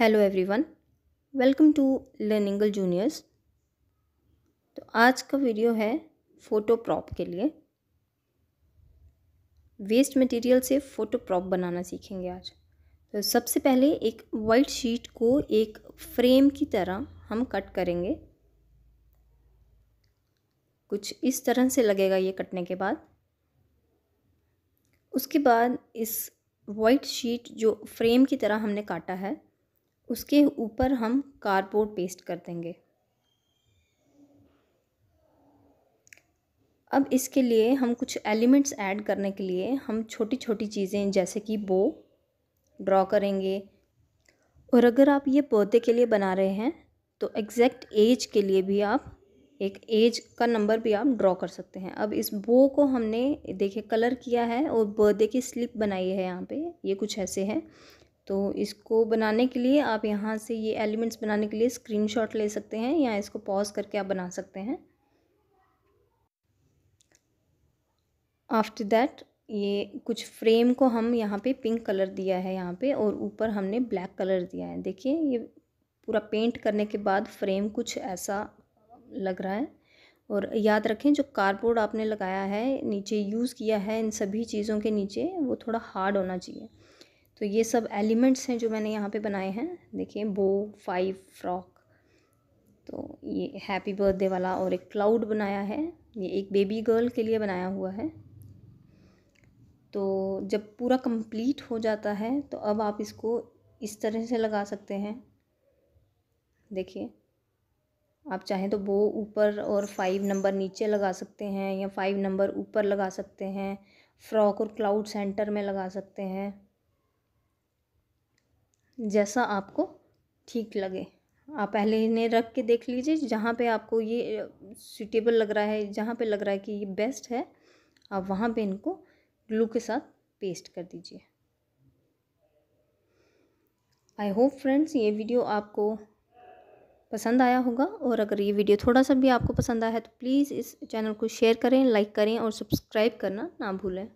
hello everyone welcome to learning all juniors तो आज का वीडियो है फ़ोटो प्रॉप के लिए वेस्ट मटेरियल से फ़ोटो प्रॉप बनाना सीखेंगे आज तो सबसे पहले एक वाइट शीट को एक फ्रेम की तरह हम कट करेंगे कुछ इस तरह से लगेगा ये कटने के बाद उसके बाद इस वाइट शीट जो फ्रेम की तरह हमने काटा है उसके ऊपर हम कार्डबोर्ड पेस्ट कर देंगे अब इसके लिए हम कुछ एलिमेंट्स ऐड करने के लिए हम छोटी छोटी चीज़ें जैसे कि बो ड्रॉ करेंगे और अगर आप ये पौधे के लिए बना रहे हैं तो एग्ज़ैक्ट एज के लिए भी आप एक एज का नंबर भी आप ड्रॉ कर सकते हैं अब इस बो को हमने देखिए कलर किया है और बर्थडे की स्लिप बनाई है यहाँ पे ये कुछ ऐसे हैं तो इसको बनाने के लिए आप यहाँ से ये एलिमेंट्स बनाने के लिए स्क्रीनशॉट ले सकते हैं या इसको पॉज करके आप बना सकते हैं आफ्टर दैट ये कुछ फ्रेम को हम यहाँ पे पिंक कलर दिया है यहाँ पे और ऊपर हमने ब्लैक कलर दिया है देखिए ये पूरा पेंट करने के बाद फ्रेम कुछ ऐसा लग रहा है और याद रखें जो कार्डबोर्ड आपने लगाया है नीचे यूज़ किया है इन सभी चीज़ों के नीचे वो थोड़ा हार्ड होना चाहिए तो ये सब एलिमेंट्स हैं जो मैंने यहाँ पे बनाए हैं देखिए बो फाइव फ्रॉक तो ये हैप्पी बर्थडे वाला और एक क्लाउड बनाया है ये एक बेबी गर्ल के लिए बनाया हुआ है तो जब पूरा कंप्लीट हो जाता है तो अब आप इसको इस तरह से लगा सकते हैं देखिए आप चाहें तो बो ऊपर और फाइव नंबर नीचे लगा सकते हैं या फाइव नंबर ऊपर लगा सकते हैं फ्रॉक और क्लाउड सेंटर में लगा सकते हैं जैसा आपको ठीक लगे आप पहले इन्हें रख के देख लीजिए जहाँ पे आपको ये सूटेबल लग रहा है जहाँ पे लग रहा है कि ये बेस्ट है आप वहाँ पे इनको ग्लू के साथ पेस्ट कर दीजिए आई होप फ्रेंड्स ये वीडियो आपको पसंद आया होगा और अगर ये वीडियो थोड़ा सा भी आपको पसंद आया है तो प्लीज़ इस चैनल को शेयर करें लाइक करें और सब्सक्राइब करना ना भूलें